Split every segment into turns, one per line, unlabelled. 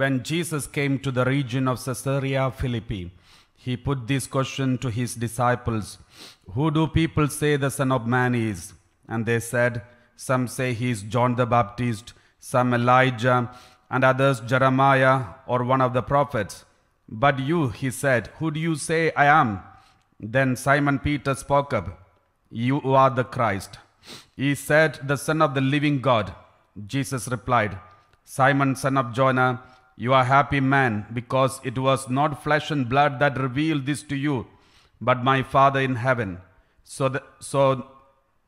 When Jesus came to the region of Caesarea Philippi, he put this question to his disciples Who do people say the Son of Man is? And they said, Some say he is John the Baptist, some Elijah, and others Jeremiah or one of the prophets. But you, he said, Who do you say I am? Then Simon Peter spoke up, You are the Christ. He said, The Son of the living God. Jesus replied, Simon, son of Jonah, you are happy man, because it was not flesh and blood that revealed this to you, but my Father in heaven. So, the, so,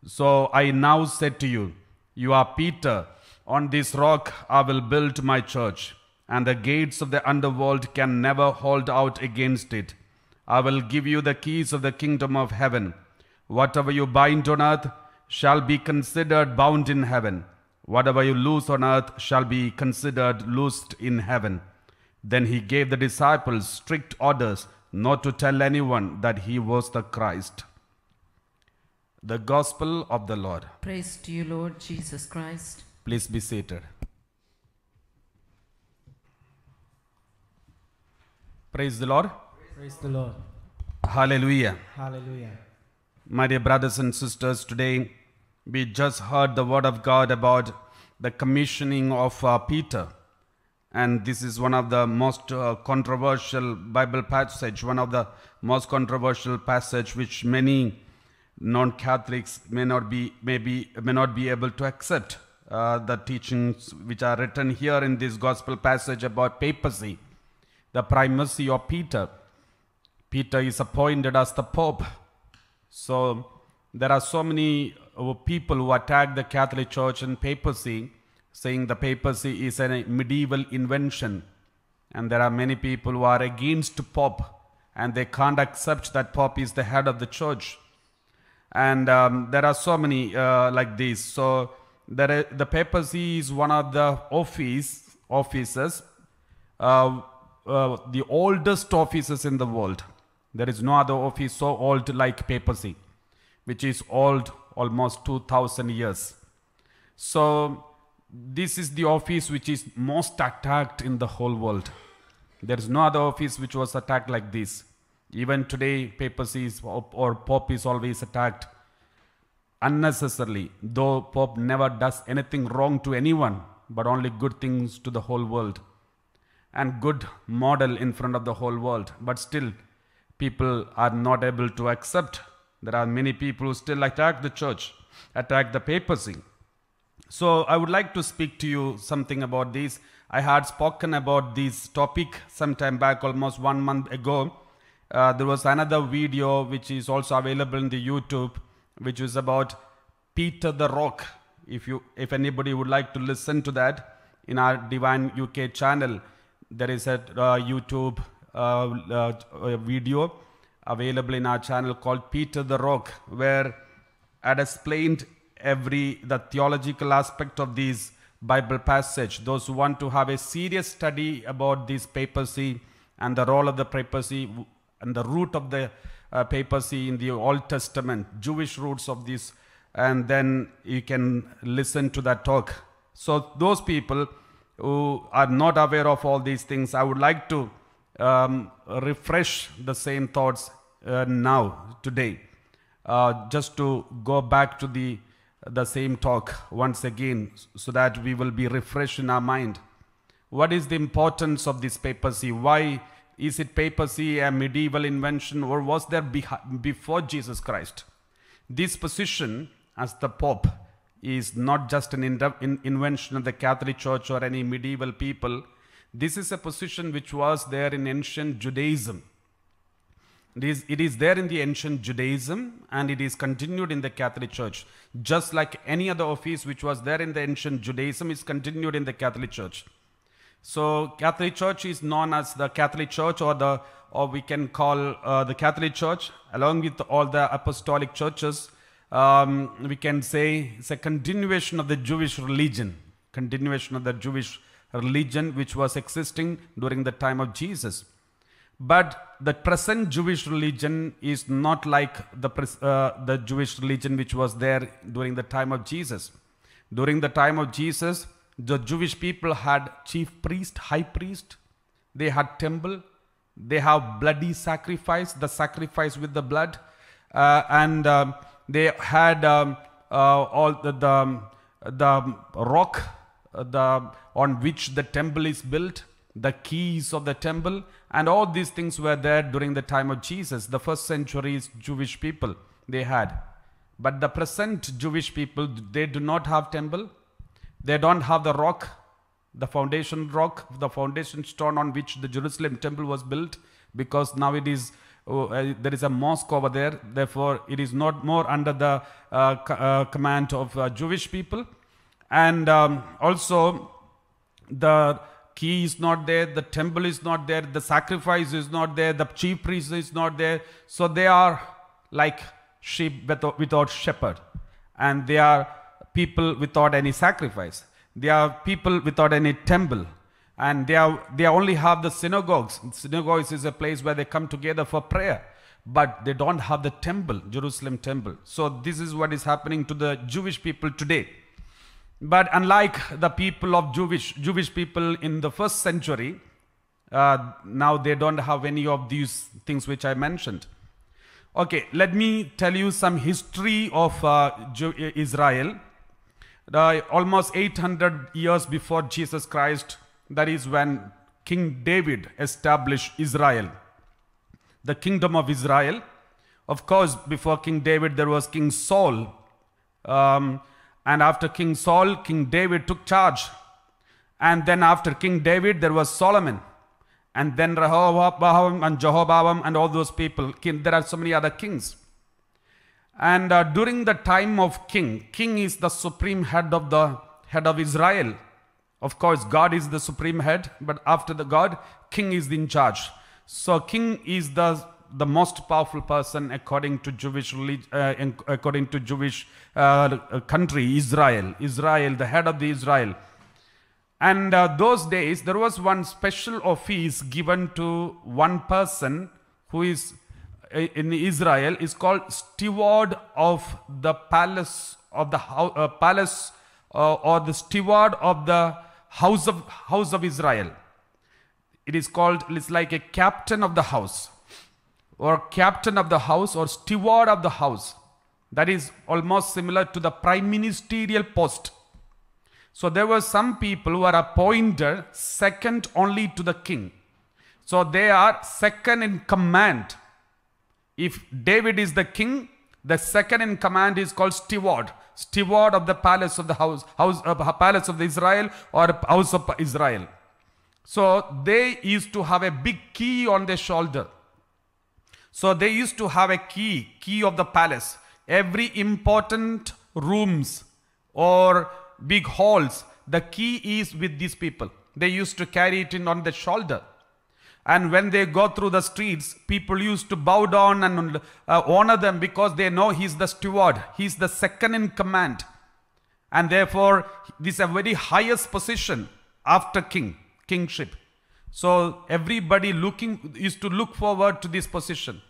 so I now said to you, you are Peter. On this rock I will build my church, and the gates of the underworld can never hold out against it. I will give you the keys of the kingdom of heaven. Whatever you bind on earth shall be considered bound in heaven Whatever you loose on earth shall be considered loosed in heaven. Then he gave the disciples strict orders not to tell anyone that he was the Christ. The Gospel of the Lord. Praise to you, Lord Jesus Christ. Please be seated. Praise the Lord. Praise the Lord. Hallelujah. Hallelujah. My dear brothers and sisters, today we just heard the word of God about the commissioning of uh, Peter. And this is one of the most uh, controversial Bible passage, one of the most controversial passage which many non-Catholics may not be, may be, may not be able to accept. Uh, the teachings which are written here in this gospel passage about papacy, the primacy of Peter. Peter is appointed as the Pope. So there are so many people who attacked the Catholic Church and papacy, saying the papacy is a medieval invention. And there are many people who are against Pope and they can't accept that Pope is the head of the church. And um, there are so many uh, like this. So there, the papacy is one of the office offices, uh, uh, the oldest offices in the world. There is no other office so old like papacy, which is old almost 2000 years. So this is the office which is most attacked in the whole world. There is no other office which was attacked like this. Even today, papacy is, or pope is always attacked unnecessarily, though pope never does anything wrong to anyone, but only good things to the whole world and good model in front of the whole world. But still, people are not able to accept there are many people who still attack the church, attack the papacy. So I would like to speak to you something about this. I had spoken about this topic sometime back, almost one month ago. Uh, there was another video which is also available in the YouTube, which is about Peter the Rock. If you, if anybody would like to listen to that in our Divine UK channel, there is a uh, YouTube uh, uh video available in our channel called Peter the Rock, where I explained every the theological aspect of these Bible passage. Those who want to have a serious study about this papacy and the role of the papacy and the root of the uh, papacy in the Old Testament, Jewish roots of this, and then you can listen to that talk. So those people who are not aware of all these things, I would like to um, refresh the same thoughts uh, now, today, uh, just to go back to the, the same talk once again so that we will be refreshed in our mind. What is the importance of this papacy? Why is it papacy a medieval invention or was there before Jesus Christ? This position as the Pope is not just an in invention of the Catholic Church or any medieval people this is a position which was there in ancient Judaism. It is, it is there in the ancient Judaism and it is continued in the Catholic Church. Just like any other office which was there in the ancient Judaism is continued in the Catholic Church. So Catholic Church is known as the Catholic Church or the or we can call uh, the Catholic Church along with all the apostolic churches. Um, we can say it's a continuation of the Jewish religion, continuation of the Jewish religion which was existing during the time of Jesus. But the present Jewish religion is not like the, uh, the Jewish religion which was there during the time of Jesus. During the time of Jesus, the Jewish people had chief priest, high priest, they had temple, they have bloody sacrifice, the sacrifice with the blood, uh, and um, they had um, uh, all the, the, um, the rock the, on which the temple is built, the keys of the temple, and all these things were there during the time of Jesus. The first centuries Jewish people they had. But the present Jewish people, they do not have temple. They don't have the rock, the foundation rock, the foundation stone on which the Jerusalem temple was built, because now it is oh, uh, there is a mosque over there therefore it is not more under the uh, uh, command of uh, jewish people and um, also, the key is not there, the temple is not there, the sacrifice is not there, the chief priest is not there. So they are like sheep without shepherd. And they are people without any sacrifice. They are people without any temple and they are they only have the synagogues synagogues is a place where they come together for prayer but they don't have the temple jerusalem temple so this is what is happening to the jewish people today but unlike the people of Jewish, Jewish people in the first century, uh, now they don't have any of these things which I mentioned. Okay, let me tell you some history of uh, Israel. The almost 800 years before Jesus Christ, that is when King David established Israel, the kingdom of Israel. Of course, before King David, there was King Saul. Um, and after King Saul, King David took charge. And then after King David, there was Solomon. And then Rehoboam and Jehoboam and all those people. There are so many other kings. And uh, during the time of king, king is the supreme head of the head of Israel. Of course, God is the supreme head, but after the God, king is in charge. So king is the the most powerful person according to Jewish religion, uh, according to Jewish uh, country, Israel. Israel, the head of the Israel. And uh, those days, there was one special office given to one person who is uh, in Israel is called steward of the palace of the uh, palace or the steward of the house of house of Israel. It is called, it's like a captain of the house or captain of the house or steward of the house. That is almost similar to the prime ministerial post. So there were some people who are appointed second only to the king. So they are second in command. If David is the king, the second in command is called steward. Steward of the palace of the house, house uh, palace of the Israel or house of Israel. So they used to have a big key on their shoulder. So they used to have a key, key of the palace. Every important rooms or big halls, the key is with these people. They used to carry it in on their shoulder. And when they go through the streets, people used to bow down and uh, honor them because they know he's the steward. He's the second in command. And therefore, this is a very highest position after king, kingship. So everybody looking is to look forward to this position.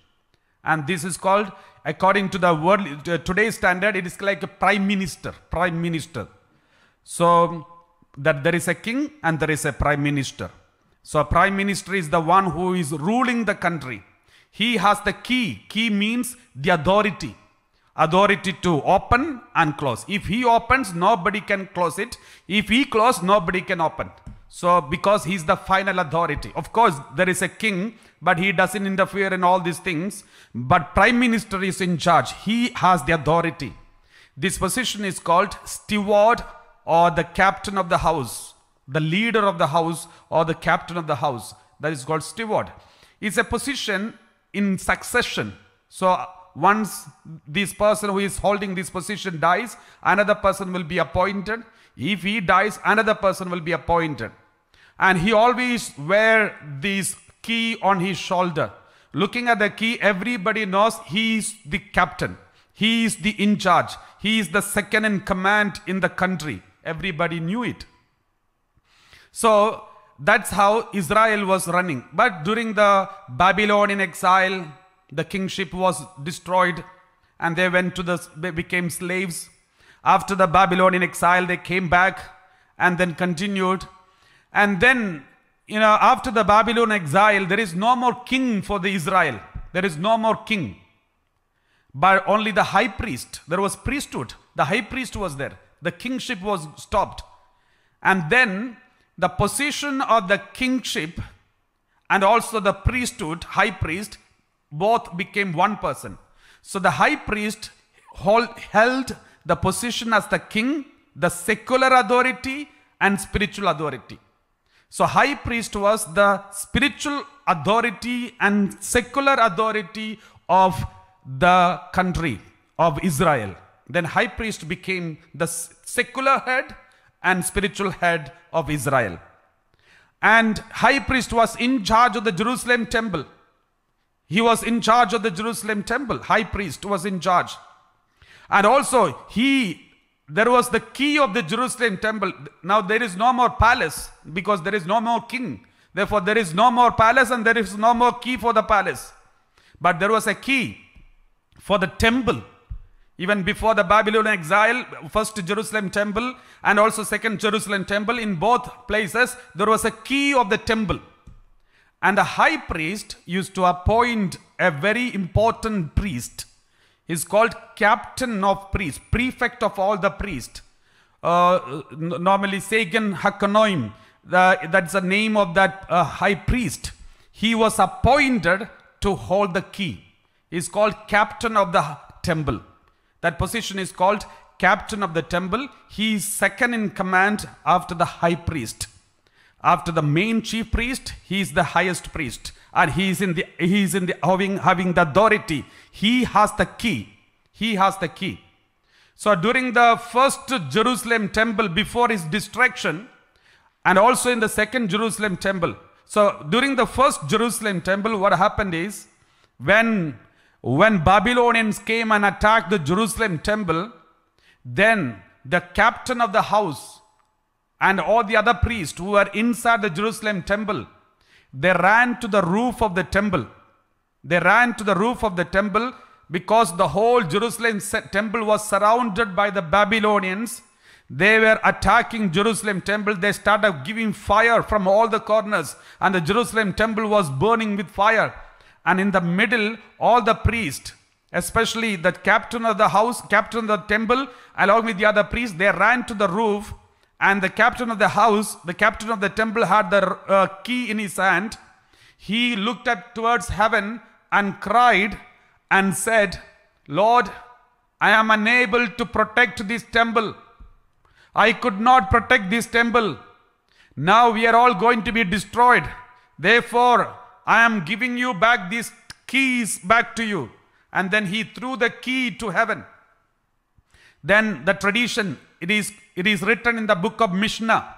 And this is called, according to the world, today's standard, it is like a prime minister, prime minister. So that there is a king and there is a prime minister. So a prime minister is the one who is ruling the country. He has the key. Key means the authority. Authority to open and close. If he opens, nobody can close it. If he close, nobody can open. So, because he's the final authority. Of course, there is a king, but he doesn't interfere in all these things. But prime minister is in charge. He has the authority. This position is called steward or the captain of the house, the leader of the house or the captain of the house. That is called steward. It's a position in succession. So, once this person who is holding this position dies, another person will be appointed if he dies, another person will be appointed. And he always wear this key on his shoulder. Looking at the key, everybody knows he is the captain. He is the in charge. He is the second in command in the country. Everybody knew it. So that's how Israel was running. But during the Babylonian exile, the kingship was destroyed and they went to the, became slaves. After the Babylonian exile, they came back and then continued. And then, you know, after the Babylon exile, there is no more king for the Israel. There is no more king. But only the high priest. There was priesthood. The high priest was there. The kingship was stopped. And then the position of the kingship and also the priesthood, high priest, both became one person. So the high priest hold, held the position as the king, the secular authority and spiritual authority. So high priest was the spiritual authority and secular authority of the country of Israel. Then high priest became the secular head and spiritual head of Israel. And high priest was in charge of the Jerusalem temple. He was in charge of the Jerusalem temple. High priest was in charge. And also, he, there was the key of the Jerusalem temple. Now there is no more palace because there is no more king. Therefore, there is no more palace and there is no more key for the palace. But there was a key for the temple. Even before the Babylonian exile, first Jerusalem temple and also second Jerusalem temple, in both places, there was a key of the temple. And the high priest used to appoint a very important priest is called captain of priests, prefect of all the priests. Uh, normally Sagan Hakanoim, that's the name of that uh, high priest. He was appointed to hold the key. He's called captain of the temple. That position is called captain of the temple. He is second in command after the high priest. After the main chief priest, he is the highest priest and he is in the he is in the having having the authority he has the key he has the key so during the first jerusalem temple before his destruction and also in the second jerusalem temple so during the first jerusalem temple what happened is when when babylonians came and attacked the jerusalem temple then the captain of the house and all the other priests who were inside the jerusalem temple they ran to the roof of the temple. They ran to the roof of the temple because the whole Jerusalem temple was surrounded by the Babylonians. They were attacking Jerusalem temple. They started giving fire from all the corners and the Jerusalem temple was burning with fire. And in the middle, all the priests, especially the captain of the house, captain of the temple, along with the other priests, they ran to the roof and the captain of the house, the captain of the temple had the uh, key in his hand. He looked up towards heaven and cried and said, Lord, I am unable to protect this temple. I could not protect this temple. Now we are all going to be destroyed. Therefore, I am giving you back these keys back to you. And then he threw the key to heaven. Then the tradition it is, it is written in the book of Mishnah.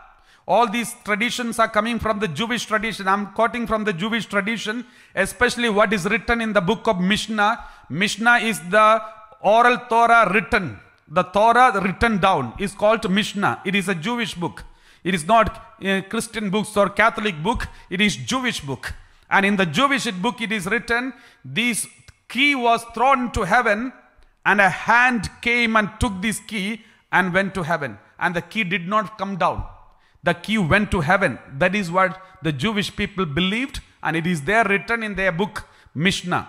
All these traditions are coming from the Jewish tradition. I'm quoting from the Jewish tradition, especially what is written in the book of Mishnah. Mishnah is the oral Torah written. The Torah written down is called Mishnah. It is a Jewish book. It is not a Christian books or Catholic book. It is Jewish book. And in the Jewish book it is written, this key was thrown to heaven and a hand came and took this key and went to heaven. And the key did not come down. The key went to heaven. That is what the Jewish people believed. And it is there written in their book, Mishnah.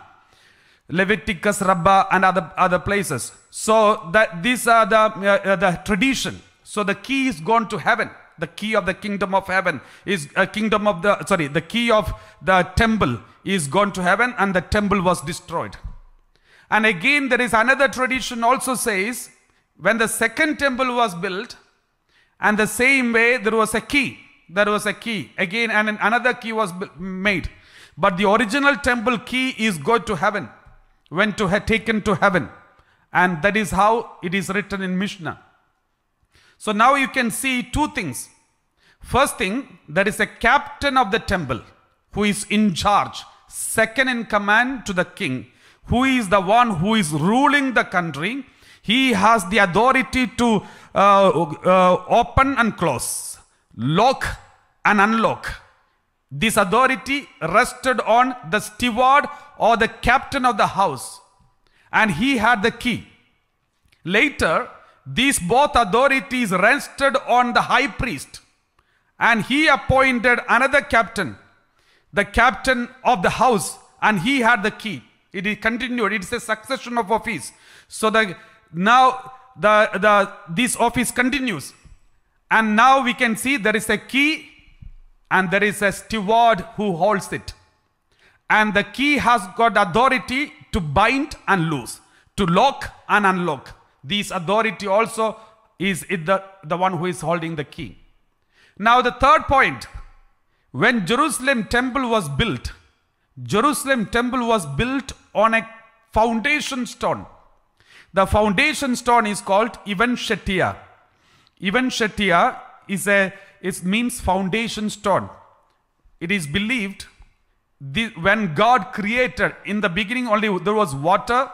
Leviticus, Rabbah, and other, other places. So that these are the, uh, the tradition. So the key is gone to heaven. The key of the kingdom of heaven is a uh, kingdom of the, sorry, the key of the temple is gone to heaven and the temple was destroyed. And again, there is another tradition also says when the second temple was built, and the same way there was a key. There was a key. Again, and another key was made. But the original temple key is go to heaven. Went to taken to heaven. And that is how it is written in Mishnah. So now you can see two things. First thing, there is a captain of the temple who is in charge, second in command to the king, who is the one who is ruling the country, he has the authority to uh, uh, open and close, lock and unlock. This authority rested on the steward or the captain of the house, and he had the key. Later, these both authorities rested on the high priest, and he appointed another captain, the captain of the house, and he had the key. It is continued, it is a succession of office. So the now the, the, this office continues. And now we can see there is a key and there is a steward who holds it. And the key has got authority to bind and loose, to lock and unlock. This authority also is the, the one who is holding the key. Now the third point, when Jerusalem temple was built, Jerusalem temple was built on a foundation stone the foundation stone is called Ivan Shetia. Ivan Shetia is a, it means foundation stone. It is believed the, when God created, in the beginning only there was water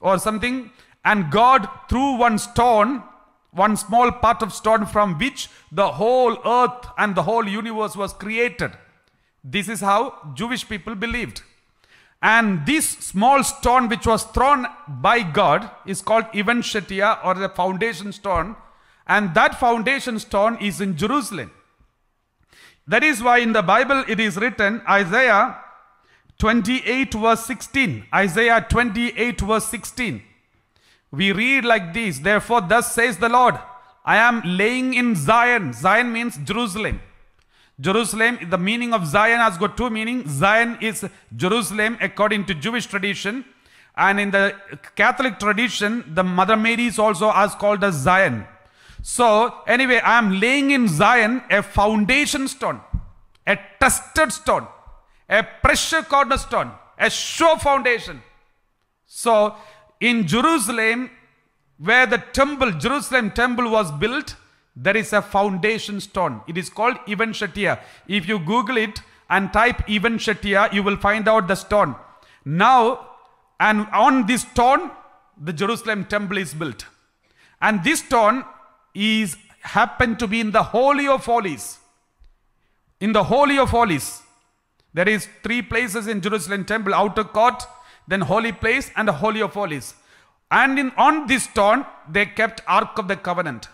or something, and God threw one stone, one small part of stone from which the whole earth and the whole universe was created. This is how Jewish people believed. And this small stone which was thrown by God is called Ivan Shetia or the foundation stone. And that foundation stone is in Jerusalem. That is why in the Bible it is written Isaiah 28 verse 16. Isaiah 28 verse 16. We read like this Therefore, thus says the Lord, I am laying in Zion. Zion means Jerusalem. Jerusalem, the meaning of Zion has got two meanings. Zion is Jerusalem according to Jewish tradition. And in the Catholic tradition, the Mother Mary is also as called as Zion. So anyway, I am laying in Zion a foundation stone, a tested stone, a pressure cornerstone, a sure foundation. So in Jerusalem, where the temple, Jerusalem temple was built, there is a foundation stone. It is called Even Shatia. If you Google it and type Even Shatia, you will find out the stone. Now, and on this stone, the Jerusalem temple is built. And this stone is happened to be in the Holy of Holies. In the Holy of Holies. There is three places in Jerusalem temple, outer court, then holy place and the Holy of Holies. And in, on this stone, they kept Ark of the Covenant.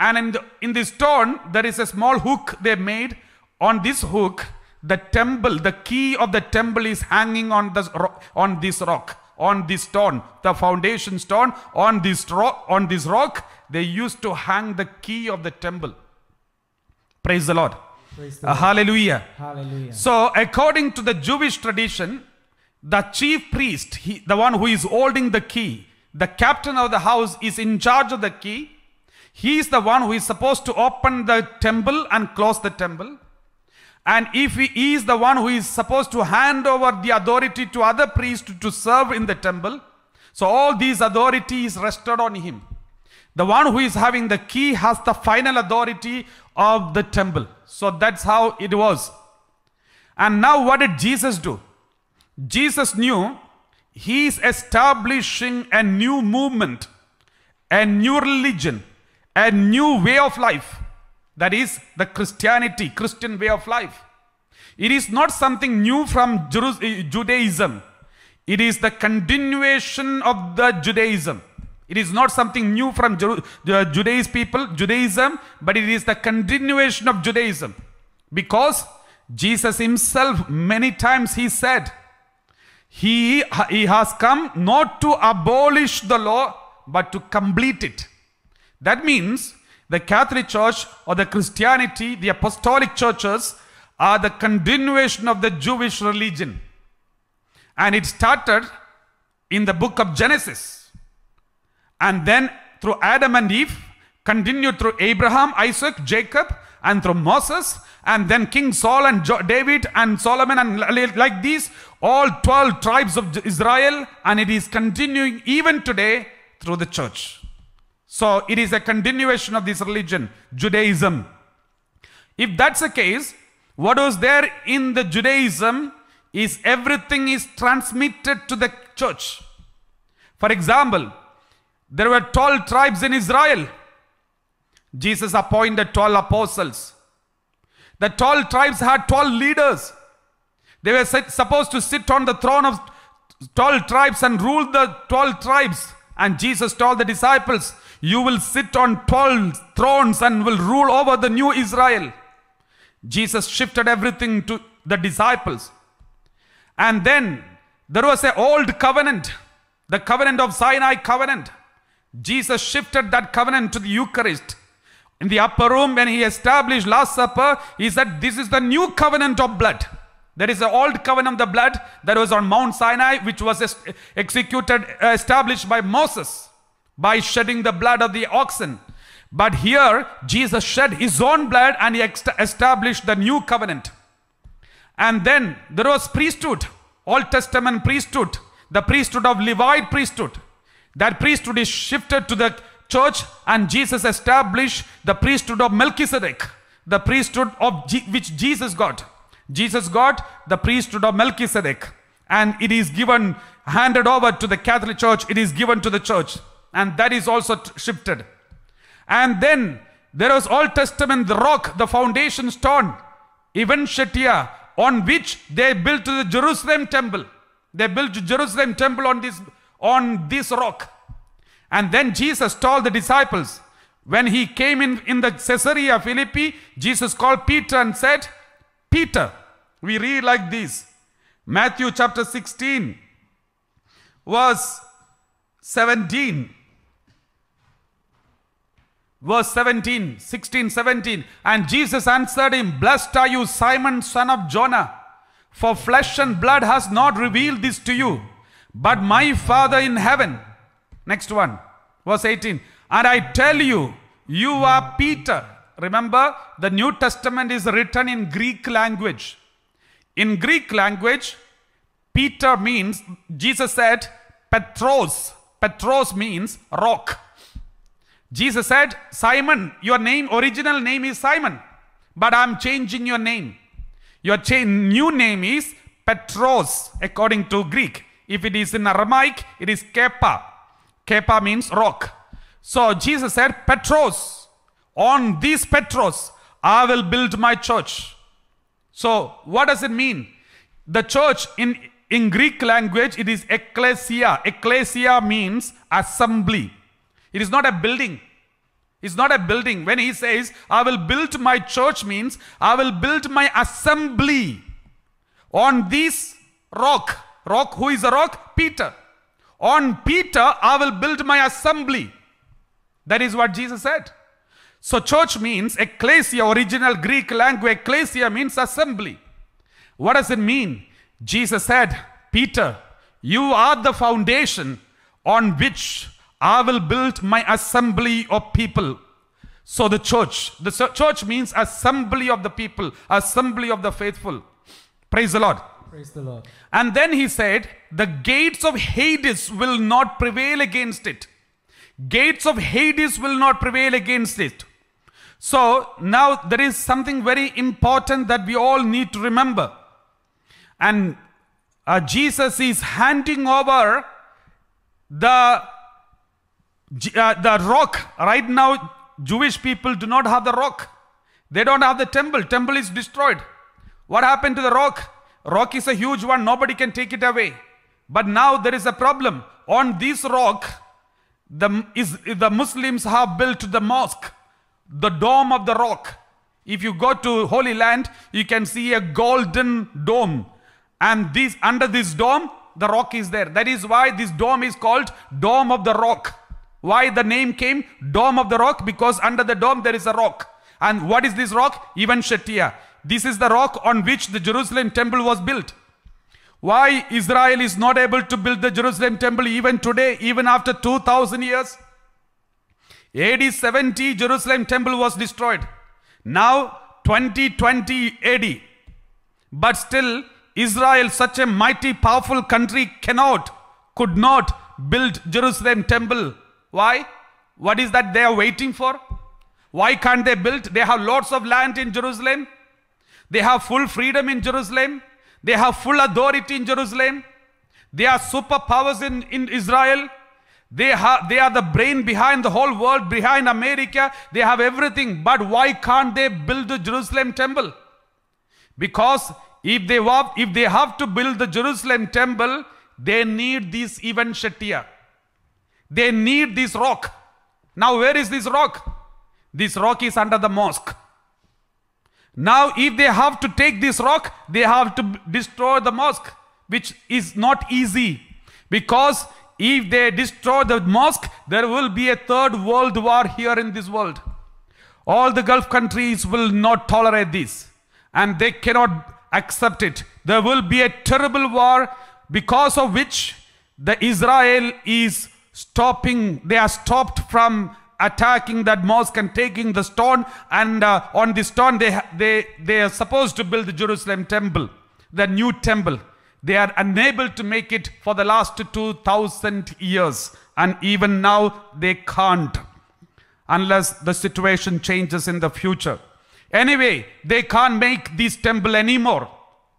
And in, the, in this stone, there is a small hook they made. On this hook, the temple, the key of the temple is hanging on this, rock, on this rock, on this stone, the foundation stone, on this, rock, on this rock. They used to hang the key of the temple. Praise the Lord. Praise the Lord. hallelujah. hallelujah. So, according to the Jewish tradition, the chief priest, he, the one who is holding the key, the captain of the house is in charge of the key he is the one who is supposed to open the temple and close the temple. And if he is the one who is supposed to hand over the authority to other priests to serve in the temple, so all these authority is rested on him. The one who is having the key has the final authority of the temple. So that's how it was. And now what did Jesus do? Jesus knew he is establishing a new movement, a new religion a new way of life. That is the Christianity, Christian way of life. It is not something new from eh, Judaism. It is the continuation of the Judaism. It is not something new from Judaism people, Judaism, but it is the continuation of Judaism. Because Jesus himself, many times he said, he, he has come not to abolish the law, but to complete it. That means the Catholic Church or the Christianity, the apostolic churches are the continuation of the Jewish religion. And it started in the book of Genesis. And then through Adam and Eve, continued through Abraham, Isaac, Jacob, and through Moses, and then King Saul and David and Solomon, and like these, all 12 tribes of Israel, and it is continuing even today through the church. So it is a continuation of this religion, Judaism. If that's the case, what was there in the Judaism is everything is transmitted to the church. For example, there were 12 tribes in Israel. Jesus appointed 12 apostles. The 12 tribes had 12 leaders. They were supposed to sit on the throne of 12 tribes and rule the 12 tribes. And Jesus told the disciples, you will sit on tall thrones and will rule over the new Israel. Jesus shifted everything to the disciples. And then there was an old covenant, the covenant of Sinai covenant. Jesus shifted that covenant to the Eucharist. In the upper room, when he established Last Supper, he said, This is the new covenant of blood. There is an old covenant of the blood that was on Mount Sinai, which was executed, established by Moses by shedding the blood of the oxen. But here, Jesus shed his own blood and he established the new covenant. And then there was priesthood, Old Testament priesthood, the priesthood of Levite priesthood. That priesthood is shifted to the church and Jesus established the priesthood of Melchizedek, the priesthood of G which Jesus got. Jesus got the priesthood of Melchizedek and it is given, handed over to the Catholic Church. It is given to the church and that is also shifted. And then there was Old Testament, the rock, the foundation stone, even Shetia, on which they built the Jerusalem temple. They built Jerusalem temple on this, on this rock. And then Jesus told the disciples, when he came in, in the Caesarea Philippi, Jesus called Peter and said, Peter, we read like this, Matthew chapter 16, verse 17 verse 17, 16, 17. And Jesus answered him, Blessed are you, Simon, son of Jonah, for flesh and blood has not revealed this to you, but my Father in heaven. Next one, verse 18. And I tell you, you are Peter. Remember, the New Testament is written in Greek language. In Greek language, Peter means, Jesus said, Petros. Petros means rock. Jesus said, Simon, your name, original name is Simon, but I'm changing your name. Your cha- new name is Petros, according to Greek. If it is in Aramaic, it is Kepa. Kepa means rock. So Jesus said, Petros, on this Petros, I will build my church. So what does it mean? The church in, in Greek language, it is ecclesia. Ecclesia means assembly. It is not a building. It's not a building. When he says, I will build my church, means I will build my assembly on this rock. Rock, who is a rock? Peter. On Peter, I will build my assembly. That is what Jesus said. So, church means ecclesia, original Greek language. Ecclesia means assembly. What does it mean? Jesus said, Peter, you are the foundation on which I will build my assembly of people. So the church, the church means assembly of the people, assembly of the faithful. Praise the Lord. Praise the Lord. And then he said, the gates of Hades will not prevail against it. Gates of Hades will not prevail against it. So now there is something very important that we all need to remember. And uh, Jesus is handing over the uh, the rock, right now, Jewish people do not have the rock. They don't have the temple. Temple is destroyed. What happened to the rock? Rock is a huge one. Nobody can take it away. But now there is a problem. On this rock, the, is, the Muslims have built the mosque, the dome of the rock. If you go to Holy Land, you can see a golden dome. And this, under this dome, the rock is there. That is why this dome is called Dome of the Rock. Why the name came? Dome of the rock because under the dome there is a rock. And what is this rock? Even Shetia. This is the rock on which the Jerusalem temple was built. Why Israel is not able to build the Jerusalem temple even today, even after 2000 years? AD 70, Jerusalem temple was destroyed. Now 2020 AD. But still, Israel, such a mighty, powerful country, cannot, could not build Jerusalem temple why? What is that they are waiting for? Why can't they build? They have lots of land in Jerusalem. They have full freedom in Jerusalem. They have full authority in Jerusalem. They are superpowers in, in Israel. They, ha- they are the brain behind the whole world, behind America. They have everything. But why can't they build the Jerusalem temple? Because if they, if they have to build the Jerusalem temple, they need this even Shetia. They need this rock. Now, where is this rock? This rock is under the mosque. Now, if they have to take this rock, they have to destroy the mosque, which is not easy. Because if they destroy the mosque, there will be a third world war here in this world. All the Gulf countries will not tolerate this. And they cannot accept it. There will be a terrible war because of which the Israel is stopping, they are stopped from attacking that mosque and taking the stone. And uh, on the stone, they, they, they are supposed to build the Jerusalem temple, the new temple. They are unable to make it for the last 2,000 years. And even now, they can't unless the situation changes in the future. Anyway, they can't make this temple anymore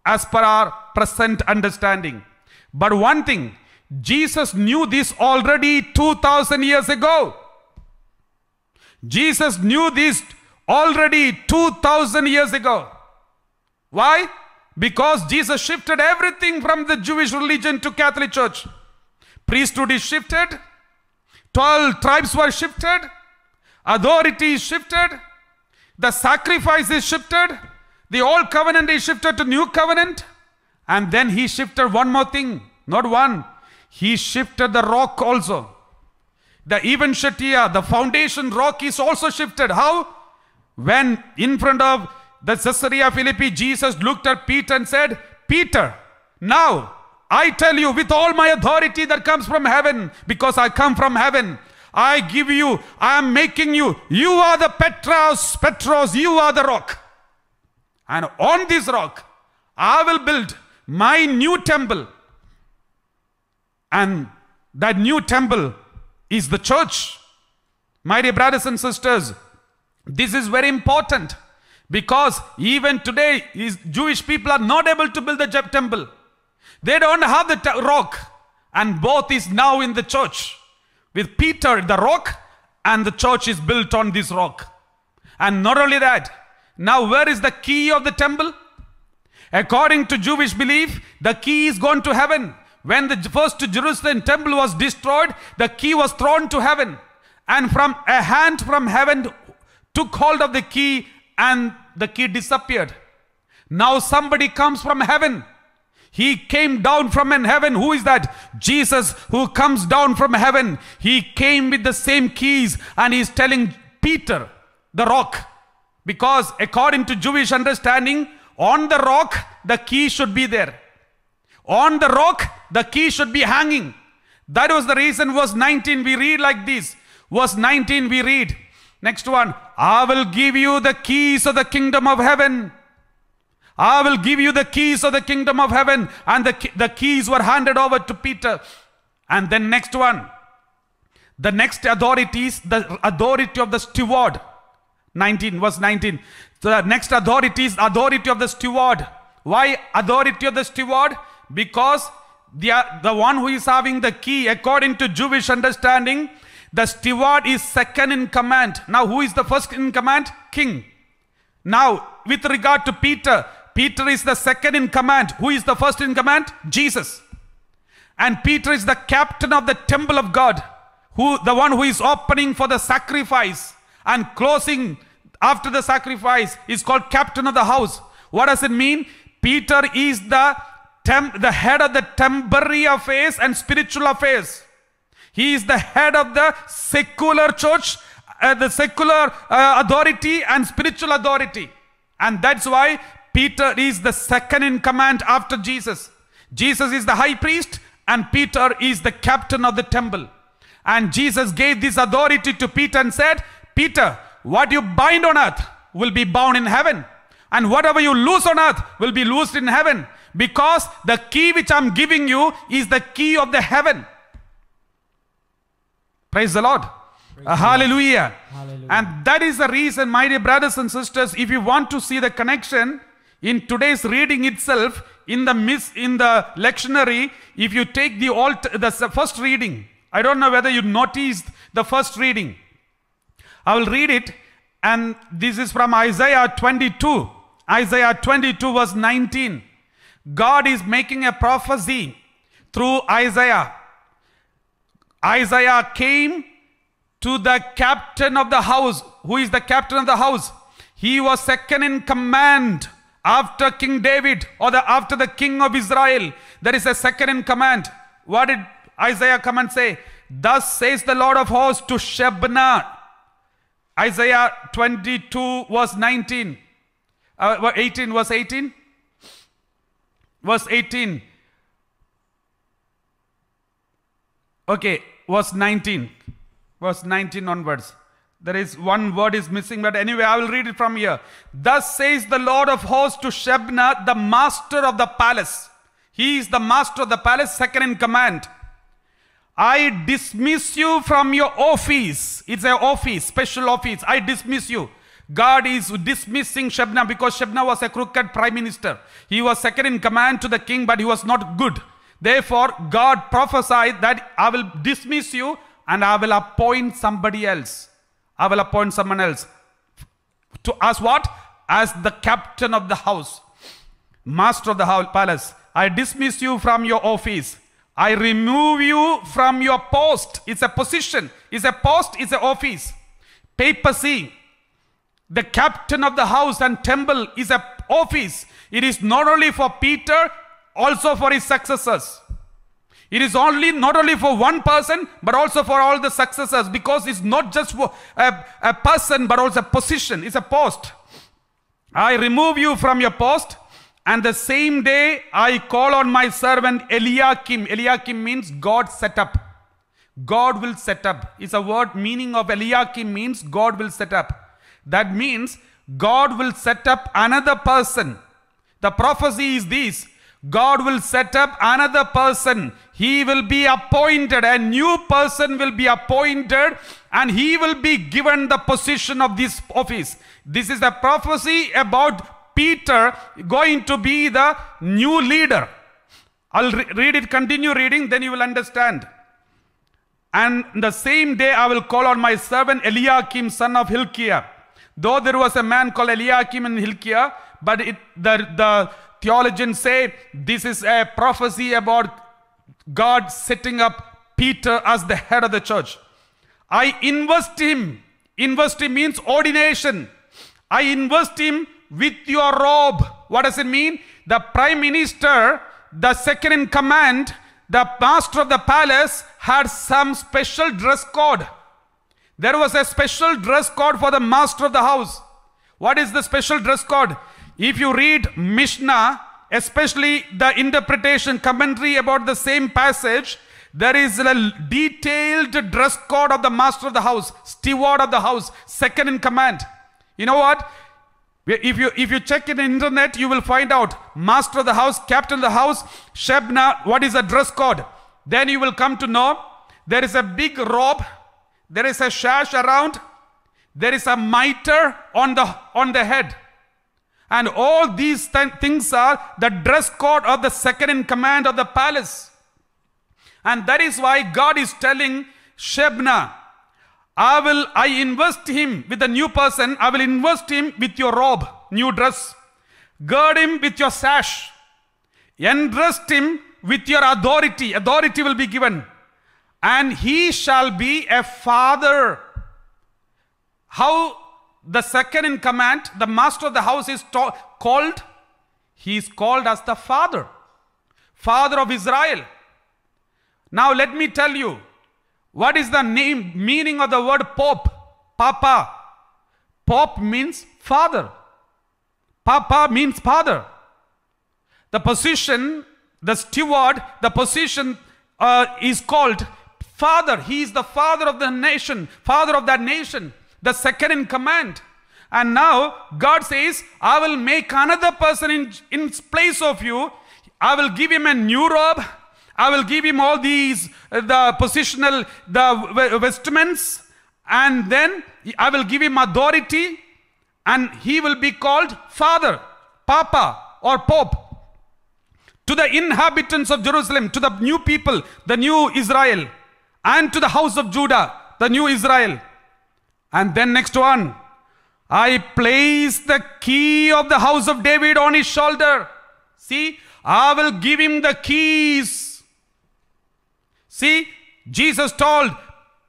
as per our present understanding. But one thing, Jesus knew this already 2000 years ago. Jesus knew this already 2000 years ago. Why? Because Jesus shifted everything from the Jewish religion to Catholic Church. Priesthood is shifted. 12 tribes were shifted. Authority is shifted. The sacrifice is shifted. The old covenant is shifted to new covenant. And then he shifted one more thing. Not one, he shifted the rock also. The Ibn Shatia, the foundation rock is also shifted. How? When in front of the Caesarea Philippi, Jesus looked at Peter and said, Peter, now I tell you with all my authority that comes from heaven, because I come from heaven, I give you, I am making you, you are the Petros, Petros, you are the rock. And on this rock, I will build my new temple and that new temple is the church. My dear brothers and sisters, this is very important because even today, Jewish people are not able to build the temple. They don't have the rock, and both is now in the church. With Peter, the rock, and the church is built on this rock. And not only that, now where is the key of the temple? According to Jewish belief, the key is gone to heaven. When the first Jerusalem temple was destroyed, the key was thrown to heaven. And from a hand from heaven took hold of the key and the key disappeared. Now somebody comes from heaven. He came down from heaven. Who is that? Jesus who comes down from heaven. He came with the same keys and he's telling Peter, the rock. Because according to Jewish understanding, on the rock, the key should be there. On the rock, the key should be hanging. That was the reason verse 19 we read like this. Verse 19 we read. Next one. I will give you the keys of the kingdom of heaven. I will give you the keys of the kingdom of heaven. And the, the keys were handed over to Peter. And then next one. The next authority is the authority of the steward. 19 verse 19. So the next authority is authority of the steward. Why authority of the steward? because the, uh, the one who is having the key, according to Jewish understanding, the steward is second in command. Now, who is the first in command? King. Now, with regard to Peter, Peter is the second in command. Who is the first in command? Jesus. And Peter is the captain of the temple of God, who the one who is opening for the sacrifice and closing after the sacrifice is called captain of the house. What does it mean? Peter is the the head of the temporary affairs and spiritual affairs. He is the head of the secular church, uh, the secular uh, authority and spiritual authority. And that's why Peter is the second in command after Jesus. Jesus is the high priest and Peter is the captain of the temple. And Jesus gave this authority to Peter and said, Peter, what you bind on earth will be bound in heaven. And whatever you loose on earth will be loosed in heaven. Because the key which I'm giving you is the key of the heaven. Praise the Lord. Praise uh, hallelujah. hallelujah. And that is the reason, my dear brothers and sisters, if you want to see the connection in today's reading itself, in the miss in the lectionary, if you take the alt the first reading, I don't know whether you noticed the first reading. I will read it, and this is from Isaiah 22. Isaiah 22, verse 19. God is making a prophecy through Isaiah. Isaiah came to the captain of the house. Who is the captain of the house? He was second in command after King David or the, after the king of Israel. There is a second in command. What did Isaiah come and say? Thus says the Lord of hosts to Shebna. Isaiah 22 verse 19. Uh, 18 verse 18 verse 18. Okay, verse 19. Verse 19 onwards. There is one word is missing, but anyway, I will read it from here. Thus says the Lord of hosts to Shebna, the master of the palace. He is the master of the palace, second in command. I dismiss you from your office. It's a office, special office. I dismiss you. God is dismissing Shebna because Shebna was a crooked prime minister. He was second in command to the king, but he was not good. Therefore, God prophesied that I will dismiss you and I will appoint somebody else. I will appoint someone else. To as what? As the captain of the house, master of the palace. I dismiss you from your office. I remove you from your post. It's a position. It's a post. It's an office. Papacy the captain of the house and temple is an office. It is not only for Peter, also for his successors. It is only not only for one person, but also for all the successors, because it's not just a, a person, but also a position. It's a post. I remove you from your post, and the same day I call on my servant Eliakim. Eliakim means God set up. God will set up. It's a word meaning of Eliakim means God will set up. That means God will set up another person. The prophecy is this. God will set up another person. He will be appointed. A new person will be appointed and he will be given the position of this office. This is a prophecy about Peter going to be the new leader. I'll re read it, continue reading, then you will understand. And the same day I will call on my servant Eliakim, son of Hilkiah Though there was a man called Eliakim in Hilkiah, but it, the, the theologians say this is a prophecy about God setting up Peter as the head of the church. I invest him. Invest him means ordination. I invest him with your robe. What does it mean? The prime minister, the second in command, the master of the palace had some special dress code. There was a special dress code for the master of the house. What is the special dress code? If you read Mishnah, especially the interpretation commentary about the same passage, there is a detailed dress code of the master of the house, steward of the house, second in command. You know what? If you if you check in the internet, you will find out master of the house, captain of the house, Shebna, what is the dress code? Then you will come to know there is a big robe there is a sash around. There is a mitre on the, on the head. And all these th things are the dress code of the second in command of the palace. And that is why God is telling Shebna, I will, I invest him with a new person. I will invest him with your robe, new dress. Gird him with your sash. Entrust him with your authority. Authority will be given and he shall be a father. How the second in command, the master of the house is called, he is called as the father, father of Israel. Now let me tell you, what is the name, meaning of the word pope? Papa. Pope means father. Papa means father. The position, the steward, the position uh, is called Father, he is the father of the nation, father of that nation, the second in command. And now God says, I will make another person in, in place of you. I will give him a new robe. I will give him all these, uh, the positional, the vestments. And then I will give him authority. And he will be called Father, Papa, or Pope. To the inhabitants of Jerusalem, to the new people, the new Israel and to the house of Judah, the new Israel. And then next one, I place the key of the house of David on his shoulder. See, I will give him the keys. See, Jesus told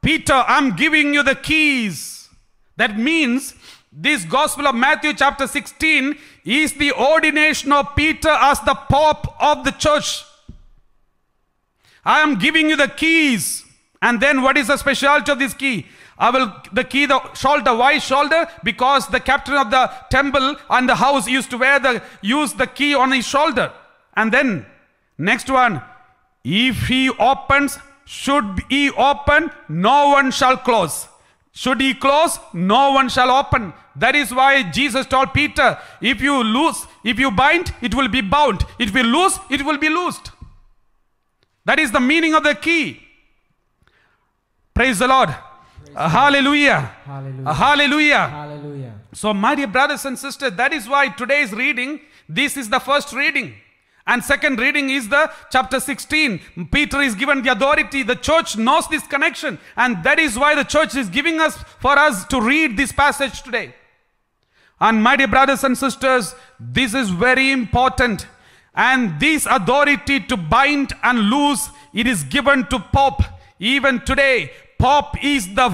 Peter, I'm giving you the keys. That means this Gospel of Matthew chapter 16 is the ordination of Peter as the Pope of the church. I am giving you the keys. And then what is the specialty of this key? I will, the key, the shoulder. Why shoulder? Because the captain of the temple and the house used to wear the, use the key on his shoulder. And then, next one. If he opens, should he open, no one shall close. Should he close, no one shall open. That is why Jesus told Peter, if you loose, if you bind, it will be bound. If you loose, it will be loosed. That is the meaning of the key. Praise the Lord. Praise hallelujah.
Hallelujah. hallelujah.
Hallelujah. So, my dear brothers and sisters, that is why today's reading, this is the first reading. And second reading is the chapter 16. Peter is given the authority. The church knows this connection. And that is why the church is giving us for us to read this passage today. And my dear brothers and sisters, this is very important. And this authority to bind and loose, it is given to Pope even today. Pope is the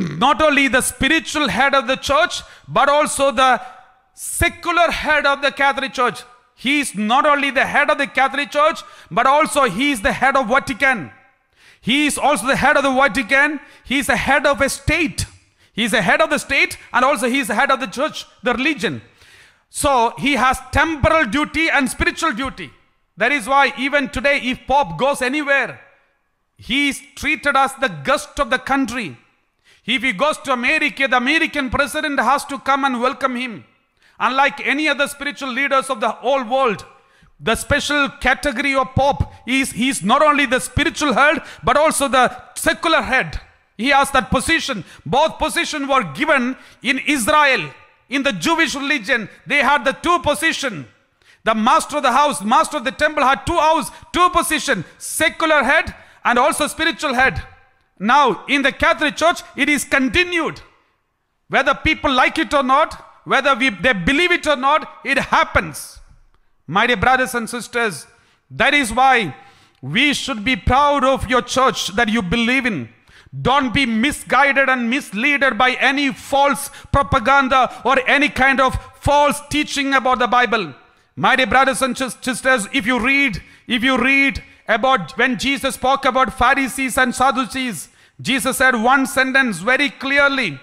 not only the spiritual head of the church, but also the secular head of the Catholic Church. He is not only the head of the Catholic Church, but also he is the head of Vatican. He is also the head of the Vatican. He is the head of a state. He is the head of the state and also he is the head of the church, the religion. So he has temporal duty and spiritual duty. That is why even today if Pope goes anywhere, he is treated as the guest of the country. If he goes to America, the American president has to come and welcome him. Unlike any other spiritual leaders of the whole world, the special category of Pope is he is not only the spiritual head, but also the secular head. He has that position. Both positions were given in Israel. In the Jewish religion, they had the two position. The master of the house, master of the temple had two house, two position. Secular head, and also spiritual head. Now, in the Catholic Church, it is continued. Whether people like it or not, whether we, they believe it or not, it happens. My dear brothers and sisters, that is why we should be proud of your church that you believe in. Don't be misguided and misled by any false propaganda or any kind of false teaching about the Bible. My dear brothers and sisters, if you read, if you read about when Jesus spoke about Pharisees and Sadducees, Jesus said one sentence very clearly.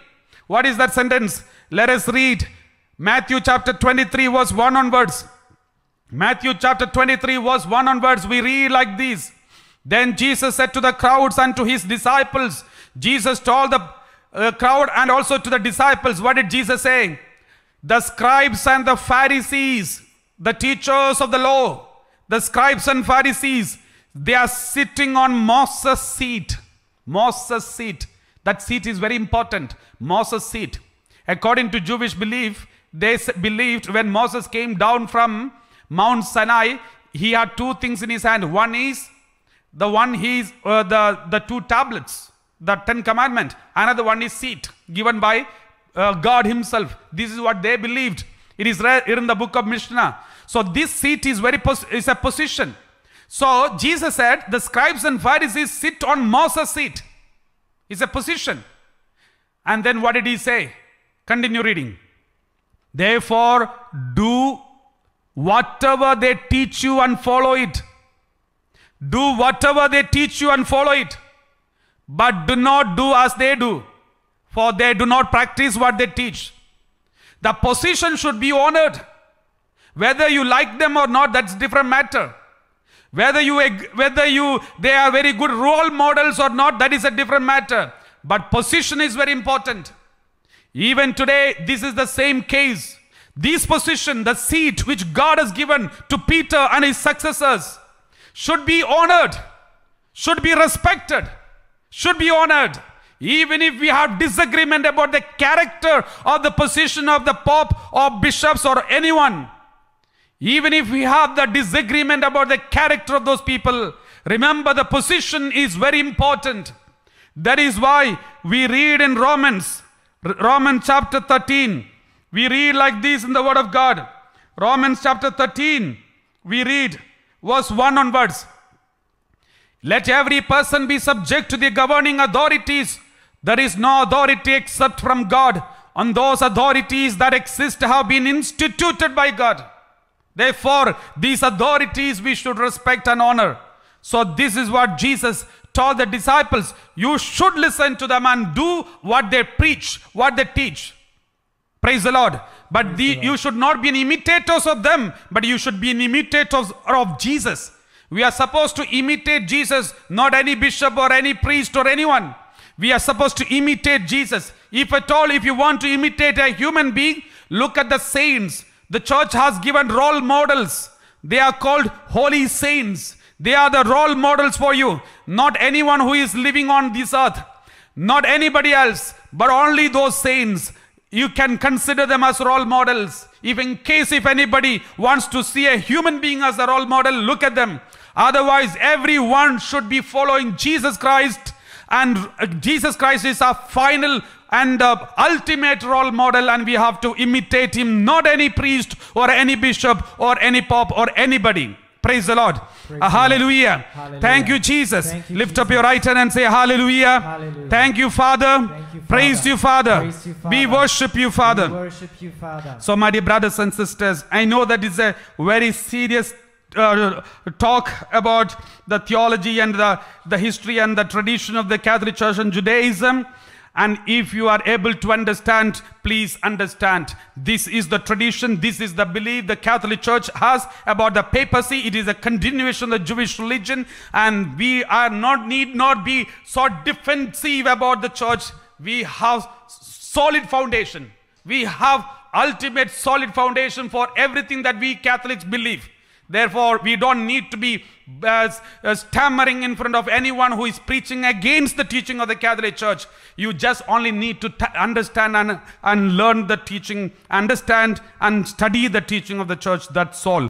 What is that sentence? Let us read Matthew chapter 23, verse 1 onwards. Matthew chapter 23, verse 1 onwards, we read like this. Then Jesus said to the crowds and to his disciples, Jesus told the uh, crowd and also to the disciples, what did Jesus say? The scribes and the Pharisees, the teachers of the law, the scribes and Pharisees they are sitting on Moses' seat. Moses' seat. That seat is very important. Moses' seat. According to Jewish belief, they believed when Moses came down from Mount Sinai, he had two things in his hand. One is the one he's uh, the, the two tablets, the Ten Commandment. Another one is seat given by uh, God himself. This is what they believed. It is read in the book of Mishnah. So this seat is very is a position. So Jesus said, The scribes and Pharisees sit on Moses' seat. It's a position. And then what did he say? Continue reading. Therefore, do whatever they teach you and follow it. Do whatever they teach you and follow it. But do not do as they do, for they do not practice what they teach. The position should be honored. Whether you like them or not, that's different matter. Whether you, whether you, they are very good role models or not, that is a different matter. But position is very important. Even today, this is the same case. This position, the seat which God has given to Peter and his successors, should be honored, should be respected, should be honored. Even if we have disagreement about the character or the position of the Pope or bishops or anyone, even if we have the disagreement about the character of those people, remember the position is very important. That is why we read in Romans, Romans chapter 13. We read like this in the Word of God. Romans chapter 13, we read verse 1 onwards. Let every person be subject to the governing authorities. There is no authority except from God, and those authorities that exist have been instituted by God. Therefore, these authorities we should respect and honor. So this is what Jesus told the disciples. You should listen to them and do what they preach, what they teach. Praise the Lord. But the, the Lord. you should not be imitators of them, but you should be imitators of Jesus. We are supposed to imitate Jesus, not any bishop or any priest or anyone. We are supposed to imitate Jesus. If at all, if you want to imitate a human being, look at the saints, the church has given role models. They are called holy saints. They are the role models for you. Not anyone who is living on this earth, not anybody else, but only those saints. You can consider them as role models. If in case if anybody wants to see a human being as a role model, look at them. Otherwise, everyone should be following Jesus Christ and Jesus Christ is our final and the ultimate role model and we have to imitate him, not any priest or any bishop or any pope or anybody. Praise the Lord. Praise uh, hallelujah. hallelujah. Thank you, Jesus. Thank you, Lift Jesus. up your right hand and say, Hallelujah. hallelujah. Thank you, Father. Thank you, Father. Praise you, Father. Praise you, Father. We worship you, Father. We worship you, Father. So, my dear brothers and sisters, I know that is a very serious uh, talk about the theology and the, the history and the tradition of the Catholic Church and Judaism. And if you are able to understand, please understand. This is the tradition, this is the belief the Catholic Church has about the papacy. It is a continuation of the Jewish religion, and we are not need not be so defensive about the church. We have solid foundation. We have ultimate solid foundation for everything that we Catholics believe. Therefore, we don't need to be uh, uh, stammering in front of anyone who is preaching against the teaching of the Catholic Church. You just only need to understand and, and learn the teaching, understand and study the teaching of the church. That's all.